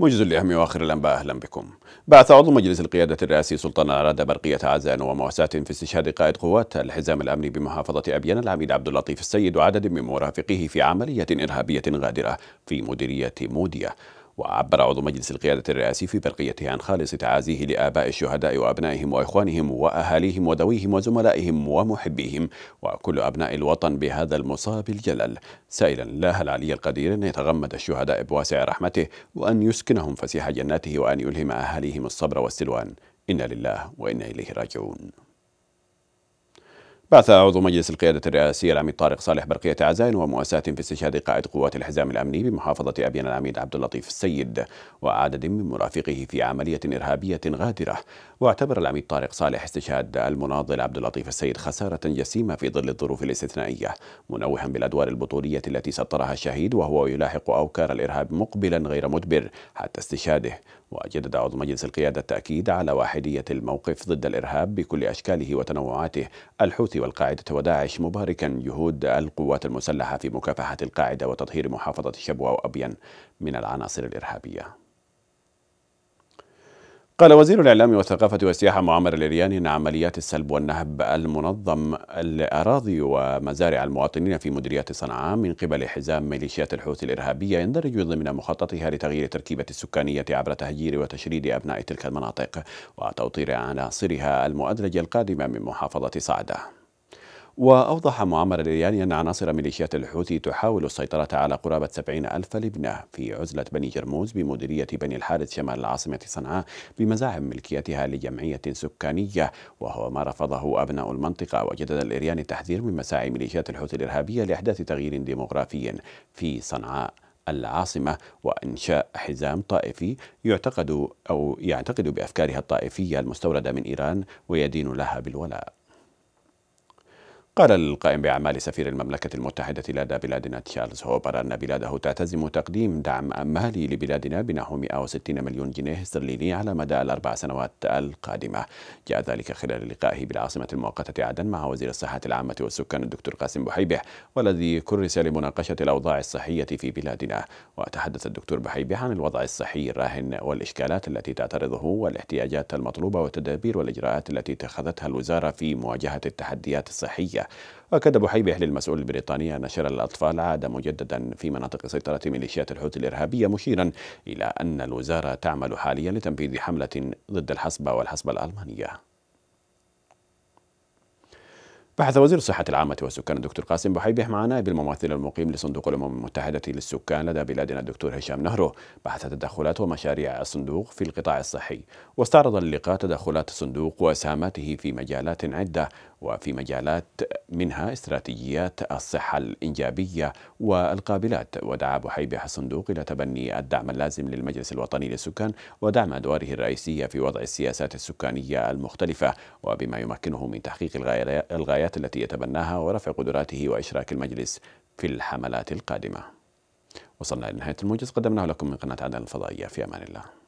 موجز لأهم وآخر الأنباء أهلا بكم بعث عضو مجلس القيادة الرئاسي سلطان أراد برقية عزاء ومواساة في استشهاد قائد قوات الحزام الأمني بمحافظة أبيان العميد عبد اللطيف السيد وعدد من مرافقيه في عملية إرهابية غادرة في مديرية مودية وعبر عضو مجلس القيادة الرئاسي في برقيته عن خالص تعازيه لآباء الشهداء وأبنائهم وإخوانهم وأهاليهم وذويهم وزملائهم ومحبيهم وكل أبناء الوطن بهذا المصاب الجلل سائلا الله العلي القدير أن يتغمد الشهداء بواسع رحمته وأن يسكنهم فسيح جناته وأن يلهم أهاليهم الصبر والسلوان إنا لله وإنا إليه راجعون بعث عضو مجلس القيادة الرئاسية العميد طارق صالح برقية عزاء ومؤسسات في استشهاد قائد قوات الحزام الأمني بمحافظة أبين العميد عبد اللطيف السيد وعدد من مرافقه في عملية إرهابية غادرة واعتبر العميد طارق صالح استشهاد المناضل عبد اللطيف السيد خسارة جسيمة في ظل الظروف الاستثنائية منوها بالأدوار البطولية التي سطرها الشهيد وهو يلاحق أوكار الإرهاب مقبلا غير مدبر حتى استشهاده وجدد عضو مجلس القيادة التأكيد على واحدية الموقف ضد الإرهاب بكل أشكاله وتنوعاته الحوثي والقاعدة وداعش مباركا جهود القوات المسلحة في مكافحة القاعدة وتطهير محافظة شبوة وأبين من العناصر الإرهابية قال وزير الإعلام والثقافة والسياحة معمر الإرياني أن عمليات السلب والنهب المنظم الأراضي ومزارع المواطنين في مديريات صنعاء من قبل حزام ميليشيات الحوثي الإرهابية يندرج ضمن مخططها لتغيير التركيبة السكانية عبر تهجير وتشريد أبناء تلك المناطق وتوطير عناصرها المؤدلجة القادمة من محافظة صعده وأوضح معمر الرياني أن عناصر ميليشيات الحوثي تحاول السيطرة على قرابة 70 ألف لبنة في عزلة بني جرموز بمديرية بني الحارث شمال العاصمة صنعاء بمزاعم ملكيتها لجمعية سكانية وهو ما رفضه أبناء المنطقة وجدد الإرياني التحذير من مساعي ميليشيات الحوثي الإرهابية لإحداث تغيير ديموغرافي في صنعاء العاصمة وإنشاء حزام طائفي يعتقد أو يعتقد بأفكارها الطائفية المستوردة من إيران ويدين لها بالولاء قال القائم بأعمال سفير المملكة المتحدة لدى بلادنا تشارلز هوبر أن بلاده تعتزم تقديم دعم مالي لبلادنا بنحو 160 مليون جنيه استرليني على مدى الأربع سنوات القادمة جاء ذلك خلال لقائه بالعاصمة المؤقتة عدن مع وزير الصحة العامة والسكان الدكتور قاسم بحيبه والذي كرس لمناقشة الأوضاع الصحية في بلادنا وتحدث الدكتور بحيبه عن الوضع الصحي الراهن والإشكالات التي تعترضه والاحتياجات المطلوبة والتدابير والإجراءات التي اتخذتها الوزارة في مواجهة التحديات الصحية أكد بحيبه للمسؤول البريطاني أن نشر الأطفال عاد مجددا في مناطق سيطرة ميليشيات الحوثي الإرهابية مشيرا إلى أن الوزارة تعمل حاليا لتنفيذ حملة ضد الحصبة والحصبة الألمانية بحث وزير الصحة العامة والسكان الدكتور قاسم بحيبه مع نائب المماثل المقيم لصندوق الأمم المتحدة للسكان لدى بلادنا الدكتور هشام نهرو بحث تدخلات ومشاريع الصندوق في القطاع الصحي واستعرض اللقاء تدخلات الصندوق وإسهاماته في مجالات عدة وفي مجالات منها استراتيجيات الصحة الإنجابية والقابلات ودعا بحيبة الصندوق إلى تبني الدعم اللازم للمجلس الوطني للسكان ودعم أدواره الرئيسية في وضع السياسات السكانية المختلفة وبما يمكنه من تحقيق الغايات التي يتبناها ورفع قدراته وإشراك المجلس في الحملات القادمة وصلنا لنهاية الموجز قدمناه لكم من قناة عدن الفضائية في أمان الله